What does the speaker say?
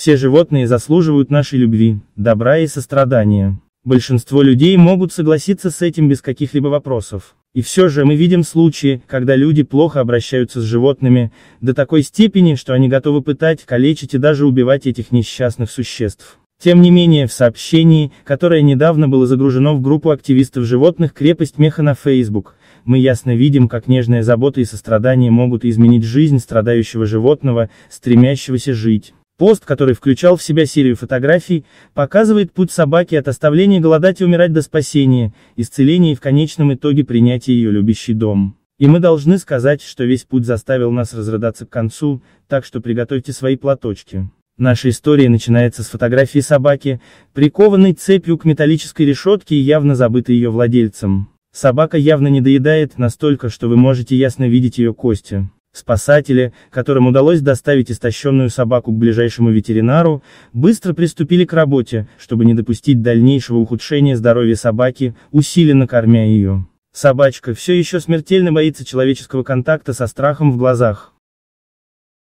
Все животные заслуживают нашей любви, добра и сострадания. Большинство людей могут согласиться с этим без каких-либо вопросов. И все же мы видим случаи, когда люди плохо обращаются с животными, до такой степени, что они готовы пытать, калечить и даже убивать этих несчастных существ. Тем не менее, в сообщении, которое недавно было загружено в группу активистов животных «Крепость меха» на Facebook, мы ясно видим, как нежная забота и сострадание могут изменить жизнь страдающего животного, стремящегося жить. Пост, который включал в себя серию фотографий, показывает путь собаки от оставления голодать и умирать до спасения, исцеления и в конечном итоге принятия ее любящий дом. И мы должны сказать, что весь путь заставил нас разрыдаться к концу, так что приготовьте свои платочки. Наша история начинается с фотографии собаки, прикованной цепью к металлической решетке и явно забытой ее владельцем. Собака явно не доедает настолько, что вы можете ясно видеть ее кости. Спасатели, которым удалось доставить истощенную собаку к ближайшему ветеринару, быстро приступили к работе, чтобы не допустить дальнейшего ухудшения здоровья собаки, усиленно кормя ее. Собачка все еще смертельно боится человеческого контакта со страхом в глазах.